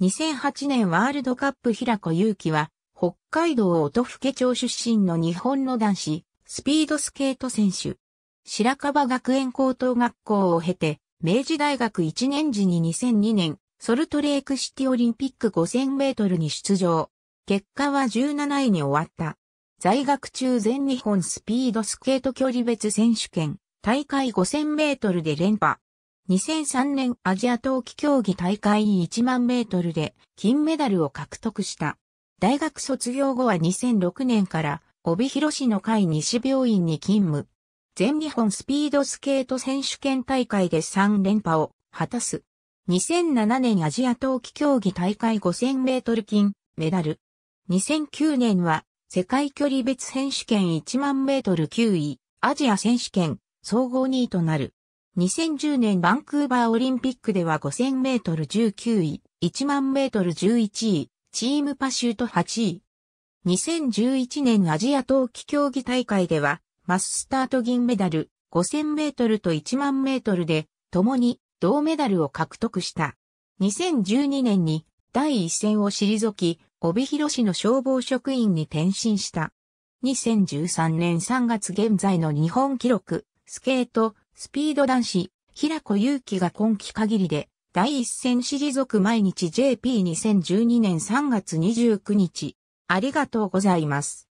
2008年ワールドカップ平子祐希は、北海道音更町出身の日本の男子、スピードスケート選手。白樺学園高等学校を経て、明治大学1年時に2002年、ソルトレークシティオリンピック5000メートルに出場。結果は17位に終わった。在学中全日本スピードスケート距離別選手権、大会5000メートルで連覇。2003年アジア冬季競技大会1万メートルで金メダルを獲得した。大学卒業後は2006年から帯広市の会西病院に勤務。全日本スピードスケート選手権大会で3連覇を果たす。2007年アジア冬季競技大会5000メートル金メダル。2009年は世界距離別選手権1万メートル9位、アジア選手権総合2位となる。2010年バンクーバーオリンピックでは5000メートル19位、1万メートル11位、チームパシュート8位。2011年アジア冬季競技大会では、マススタート銀メダル、5000メートルと1万メートルで、共に銅メダルを獲得した。2012年に第一戦を退き、帯広市の消防職員に転身した。2013年3月現在の日本記録、スケート、スピード男子、平子祐希が今季限りで、第一線退く毎日 JP2012 年3月29日。ありがとうございます。